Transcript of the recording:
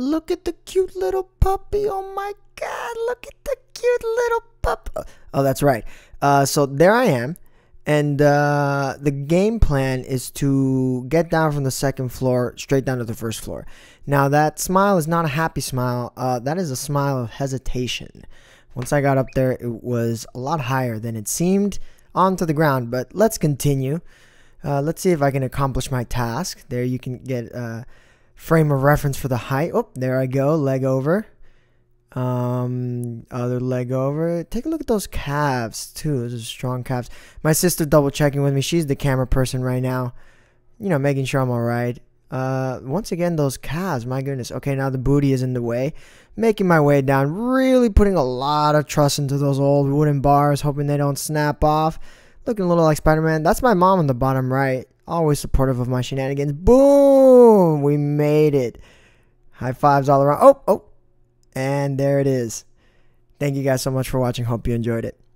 Look at the cute little puppy. Oh my God. Look at the cute little pup. Oh, that's right. Uh, so there I am. And uh, the game plan is to get down from the second floor straight down to the first floor. Now, that smile is not a happy smile. Uh, that is a smile of hesitation. Once I got up there, it was a lot higher than it seemed onto the ground. But let's continue. Uh, let's see if I can accomplish my task. There you can get uh, frame of reference for the height. Oh, there I go. Leg over. Um, other leg over. Take a look at those calves too. Those are strong calves. My sister double checking with me. She's the camera person right now. You know, making sure I'm all right. Uh, once again, those calves. My goodness. Okay, now the booty is in the way. Making my way down. Really putting a lot of trust into those old wooden bars, hoping they don't snap off. Looking a little like Spider-Man. That's my mom on the bottom right always supportive of my shenanigans. Boom! We made it. High fives all around. Oh, oh. And there it is. Thank you guys so much for watching. Hope you enjoyed it.